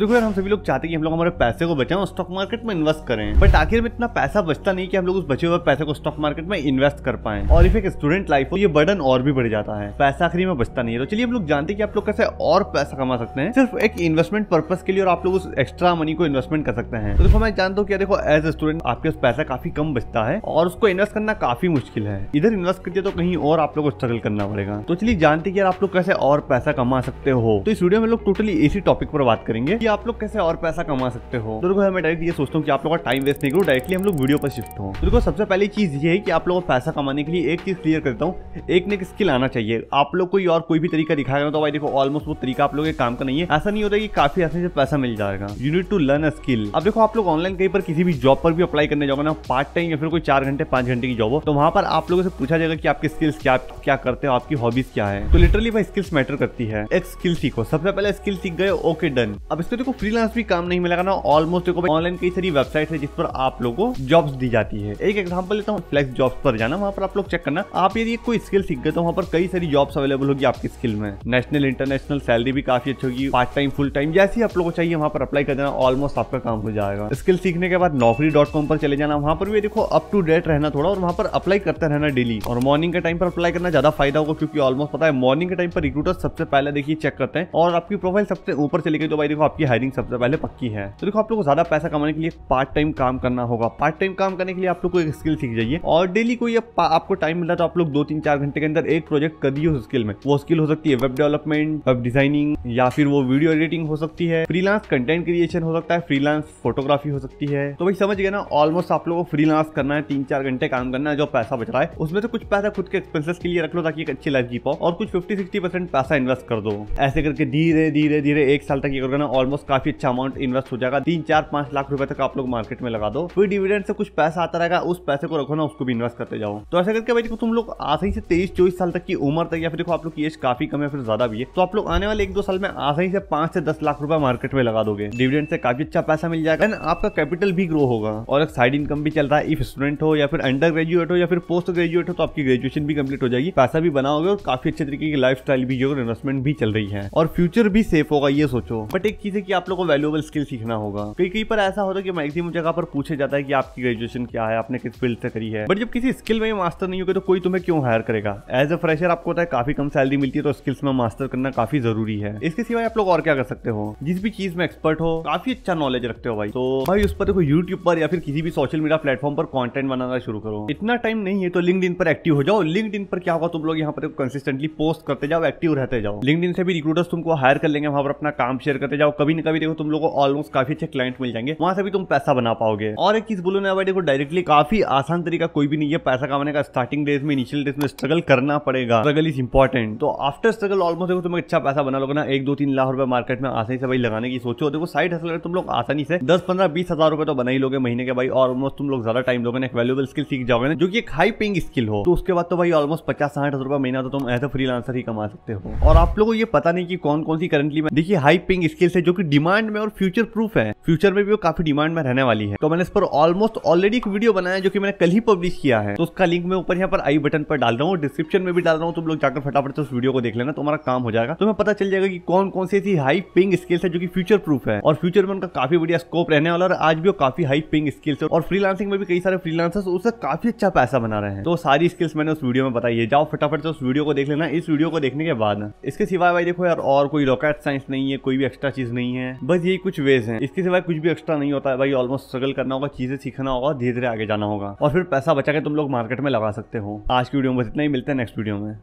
देखो यार हम सभी लोग चाहते हैं कि हम लोग हमारे पैसे को बचाएं और स्टॉक मार्केट में इन्वेस्ट करें बट आखिर में इतना पैसा बचता नहीं कि हम लोग उस बचे हुए पैसे को स्टॉक मार्केट में इन्वेस्ट कर पाए और इफ एक स्टूडेंट लाइफ हो ये बर्डन और भी बढ़ जाता है पैसा आखिरी में बचता नहीं है तो चलिए हम लोग जानते हैं कि आप लोग कैसे और पैसा कमा सकते हैं सिर्फ एक इन्वेस्टमेंट पर्पज के लिए और आप लोग उस एक्स्ट्रा मनी को इन्वेस्टमेंट कर सकते हैं तो देखो मैं जानता हूँ क्या देखो एज ए स्टूडेंट आपके पास पैसा काफी कम बचता है और उसको इन्वेस्ट करना काफी मुश्किल है इधर इन्वेस्ट करिए तो कहीं और आप लोग को स्ट्रगल करना पड़ेगा तो चलिए जानते कि यार आप लोग कैसे और पैसा कमा सकते हो तो इस वीडियो में लोग टोटली इसी टॉपिक पर बात करेंगे आप लोग कैसे और पैसा कमा सकते हो तो देखो मैं डायरेक्ट ये सोचता हूँ कि आप लोग का टाइम वेस्ट नहीं करूँ डायरेक्टली हम लोग वीडियो पर शिफ्ट हो तो देखो सबसे पहली चीज ये है कि आप लोग को पैसा कमाने के लिए एक चीज क्लियर करता हूँ एक ने एक स्किल आना चाहिए आप लोग कोई और कोई भी तरीका दिखाएगा तो भाई देखो ऑलमोस्ट वो तरीका आप लोग के काम का नहीं है ऐसा नहीं होता कि काफी आसानी से पैसा मिल जाएगा you need to learn a skill अब देखो आप लोग ऑनलाइन कहीं पर किसी भी जॉब पर भी अप्लाई करने जाओगे ना पार्ट टाइम या फिर कोई चार घंटे पांच घंटे की जॉब हो तो वहां पर आप लोगों से पूछा जाएगा कि आपके स्किल्स क्या क्या करते हो आपकी हॉबीज क्या है तो लिटरली भाई स्किल्स मैटर करती है एक स्किल सीखो सबसे पहले स्किल सीख गए ओके डन अब इसको देखो फ्रीलांस भी काम नहीं मिलेगा ना ऑलमोस्ट देखो ऑनलाइन कई सारी वेबसाइट है जिस पर आप लोग को जॉब दी जाती है एक एग्जाम्पल लेता हूँ फ्लेक्स जॉब पर जाना वहाँ पर आप लोग चेक करना आप यदि कोई स्किल सीख गए तो वहाँ पर कई सारी जॉब्स अवेलेबल होगी आपकी स्किल में नेशनल इंटरनेशनल सैलरी भी काफी अच्छी होगी पार्ट टाइम फुल टाइम जैसी आप लोग को चाहिए वहाँ पर अप्लाई कर देना ऑलमोस्ट आपका काम हो जाएगा स्किल सीखने के बाद नौकरी डॉट कॉम पर चले जाना वहाँ पर भी देखो अप टू डेट रहना थोड़ा और वहाँ पर अप्लाई करते रहना डेली और मॉर्निंग के टाइम पर अप्लाई करना ज्यादा फायदा होगा क्योंकि ऑलमोस्ट पता है मॉर्निंग के टाइम पर रिक्रूटर सबसे पहले देखिए चेक करते हैं और आपकी प्रोफाइल सबसे ऊपर चले गई तो भाई देखो आप आपकी हायरिंग सबसे पहले पक्की है तो देखो आप लोग को ज्यादा पैसा कमाने के लिए पार्ट टाइम काम करना होगा पार्ट टाइम काम करने के लिए आप लोग को एक स्किल सीख जाइए और डेली कोई आपको टाइम मिला तो आप लोग दो तीन चार घंटे के अंदर एक प्रोजेक्ट कर दिए उस स्किल में वो स्किल हो सकती है वेब डेवलपमेंट वेब डिजाइनिंग या फिर वो वीडियो एडिटिंग हो सकती है फ्रीलांस कंटेंट क्रिएशन हो सकता है फ्रीलांस फोटोग्राफी हो सकती है तो भाई समझ गए ना ऑलमोस्ट आप लोग को फ्रीलांस करना है तीन चार घंटे काम करना है जो पैसा बच रहा है उसमें से कुछ पैसा खुद के एक्सपेंसेस के लिए रख लो ताकि एक अच्छी लाइफ जी पाओ और कुछ फिफ्टी सिक्सटी परसेंट पैसा इन्वेस्ट कर दो ऐसे करके धीरे धीरे धीरे एक साल तक ये करोगे ना और ऑलमोस्ट काफी अच्छा अमाउंट इन्वेस्ट हो जाएगा तीन चार पांच लाख रुपए तक आप लोग मार्केट में लगा दो फिर डिविडेंड से कुछ पैसा आता रहेगा उस पैसे को रखो ना उसको भी इन्वेस्ट करते जाओ तो ऐसा करके भाई तुम लोग आसानी से तेईस चौबीस साल तक की उम्र तक या फिर देखो आप लोग की एज काफी कम है फिर ज्यादा भी है तो आप लोग आने वाले एक दो साल में आसानी से पांच से दस लाख रुपए मार्केट में लगा दोगे डिविडेंड से काफी अच्छा पैसा मिल जाएगा आपका कैपिटल भी ग्रो होगा और एक साइड इनकम भी चल रहा है इफ स्टूडेंट हो या फिर अंडर ग्रेजुएट हो या फिर पोस्ट ग्रेजुएट हो तो आपकी ग्रेजुएशन भी कंप्लीट हो जाएगी पैसा भी बनाओगे और काफी अच्छे तरीके की लाइफ स्टाइल भी होगी इन्वेस्टमेंट भी चल रही है और फ्यूचर भी सेफ होगा ये सोचो बट एक चीज से कि आप लोगों को वैल्यूएबल स्किल सीखना होगा कई कई पर ऐसा होता है कि मैक्सिमम जगह पर पूछा जाता है कि आपकी ग्रेजुएशन क्या है आपने किस फील्ड से करी है बट जब किसी स्किल में मास्टर नहीं होगा तो कोई तुम्हें क्यों हायर करेगा एज अ फ्रेशर आपको होता है काफी कम सैलरी मिलती है तो स्किल्स में मास्टर करना काफी जरूरी है इसके सिवाय आप लोग और क्या कर सकते हो जिस भी चीज में एक्सपर्ट हो काफी अच्छा नॉलेज रखते हो भाई तो भाई उस पर देखो यूट्यूब पर या फिर किसी भी सोशल मीडिया प्लेटफॉर्म पर कॉन्टेंट बनाना शुरू करो इतना टाइम नहीं है तो लिंक पर एक्टिव हो जाओ लिंक पर क्या होगा तुम लोग यहाँ पर कंसिस्टेंटली पोस्ट करते जाओ एक्टिव रहते जाओ लिंक से भी रिक्रूटर्स तुमको हायर कर लेंगे वहां पर अपना काम शेयर करते जाओ कभी कभी ना कभी देखो तुम लोगों को ऑलमोस्ट काफी अच्छे क्लाइंट मिल जाएंगे वहां से भी तुम पैसा बना पाओगे और एक चीज बोलो ना भाई देखो डायरेक्टली काफी आसान तरीका कोई भी नहीं है पैसा कमाने का स्टार्टिंग डेज में इनिशियल डेज में स्ट्रगल करना पड़ेगा स्ट्रगल इज इंपॉर्टेंट तो आफ्टर स्ट्रगल ऑलमोस्ट देखो तुम अच्छा पैसा बना लोगे ना एक दो तीन लाख रुपए मार्केट में आसानी से भाई लगाने की सोचो देखो साइड हसल तुम लोग आसानी से दस पंद्रह बीस हजार रुपए तो बना ही लोगे महीने के भाई ऑलमोस्ट तुम लोग ज्यादा टाइम लोगे ना एक वैल्यूबल स्किल सीख जाओगे ना जो कि एक हाई पेइंग स्किल हो तो उसके बाद तो भाई ऑलमोस्ट पचास साठ हजार रुपया महीना तो तुम एज अ फ्री ही कमा सकते हो और आप लोगों को ये पता नहीं कि कौन कौन सी करंटली में देखिए हाई पेइंग स्किल है जो कि डिमांड में और फ्यूचर प्रूफ है फ्यूचर में भी वो काफी डिमांड में रहने वाली है तो मैंने इस पर ऑलमोस्ट ऑलरेडी एक वीडियो बनाया जो कि मैंने कल ही पब्लिश किया है तो उसका लिंक मैं ऊपर यहाँ पर आई बटन पर डाल रहा हूँ डिस्क्रिप्शन में भी डाल रहा हूँ तुम तो लोग जाकर फटाफट से उस वीडियो को देख लेना तुम्हारा तो काम हो जाएगा तुम्हें तो पता चल जाएगा कि कौन कौन सी ऐसी हाई पिंग स्किल्स है जो कि फ्यूचर प्रूफ है और फ्यूचर में उनका काफी बढ़िया स्कोप रहने वाला और आज भी वो काफी हाई पिंग स्किल्स और फ्रीलांसिंग में भी कई सारे फ्रीलांसर्स उससे काफी अच्छा पैसा बना रहे हैं तो सारी स्किल्स मैंने उस वीडियो में बताई है जाओ फटाफट से उस वीडियो को देख लेना इस वीडियो को देखने के बाद इसके सिवाय भाई देखो यार और कोई रॉकेट साइंस नहीं है कोई भी एक्स्ट्रा चीज नहीं नहीं है बस यही कुछ वेज है इसके सिवा कुछ भी एक्स्ट्रा नहीं होता है भाई ऑलमोस्ट स्ट्रगल करना होगा चीजें सीखना होगा धीरे धीरे आगे जाना होगा और फिर पैसा बचा के तुम लोग मार्केट में लगा सकते हो आज की वीडियो में बस इतना ही मिलता है नेक्स्ट वीडियो में